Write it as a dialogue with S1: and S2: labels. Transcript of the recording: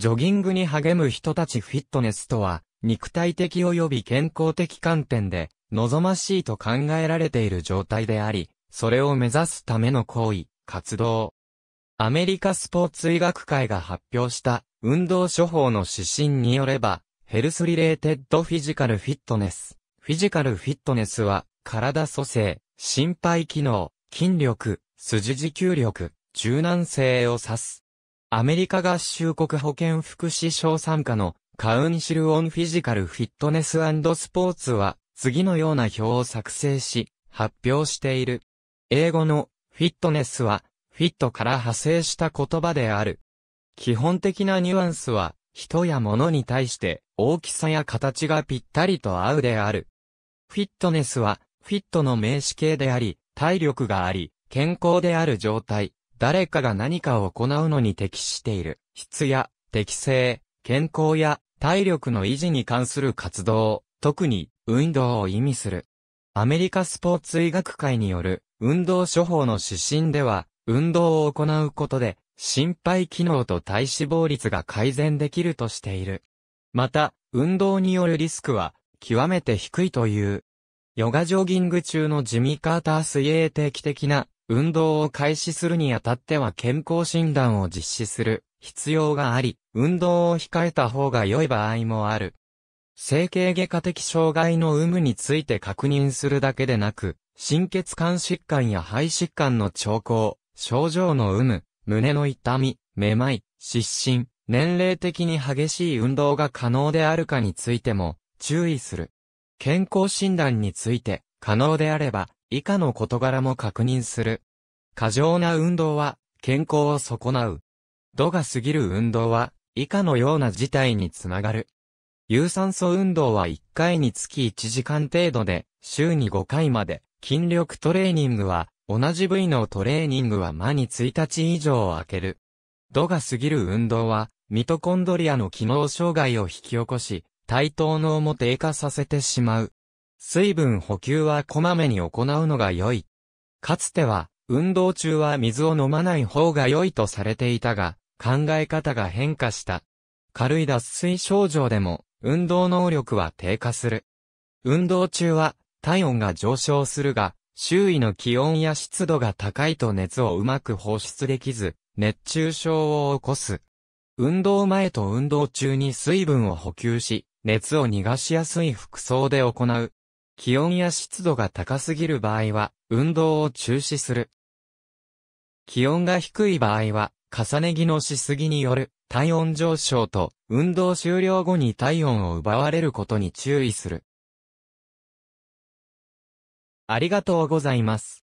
S1: ジョギングに励む人たちフィットネスとは、肉体的及び健康的観点で、望ましいと考えられている状態であり、それを目指すための行為、活動。アメリカスポーツ医学会が発表した運動処方の指針によれば、ヘルスリレーテッドフィジカルフィットネス。フィジカルフィットネスは、体蘇生、心肺機能、筋力、筋持久力、柔軟性を指す。アメリカ合衆国保健福祉省参加のカウンシルオンフィジカルフィットネススポーツは次のような表を作成し発表している。英語のフィットネスはフィットから派生した言葉である。基本的なニュアンスは人や物に対して大きさや形がぴったりと合うである。フィットネスはフィットの名詞形であり体力があり健康である状態、誰かが何かを行うのに適している、質や、適性、健康や、体力の維持に関する活動、特に、運動を意味する。アメリカスポーツ医学会による、運動処方の指針では、運動を行うことで、心肺機能と体脂肪率が改善できるとしている。また、運動によるリスクは、極めて低いという。ヨガジョギング中のジミカーター水泳定期的な運動を開始するにあたっては健康診断を実施する必要があり、運動を控えた方が良い場合もある。整形外科的障害の有無について確認するだけでなく、心血管疾患や肺疾患の兆候、症状の有無、胸の痛み、めまい、失神、年齢的に激しい運動が可能であるかについても注意する。健康診断について、可能であれば、以下の事柄も確認する。過剰な運動は、健康を損なう。度が過ぎる運動は、以下のような事態につながる。有酸素運動は1回につき1時間程度で、週に5回まで、筋力トレーニングは、同じ部位のトレーニングは間に1日以上を空ける。度が過ぎる運動は、ミトコンドリアの機能障害を引き起こし、対等脳も低下させてしまう。水分補給はこまめに行うのが良い。かつては、運動中は水を飲まない方が良いとされていたが、考え方が変化した。軽い脱水症状でも、運動能力は低下する。運動中は、体温が上昇するが、周囲の気温や湿度が高いと熱をうまく放出できず、熱中症を起こす。運動前と運動中に水分を補給し、熱を逃がしやすい服装で行う。気温や湿度が高すぎる場合は、運動を中止する。気温が低い場合は、重ね着のしすぎによる体温上昇と運動終了後に体温を奪われることに注意する。ありがとうございます。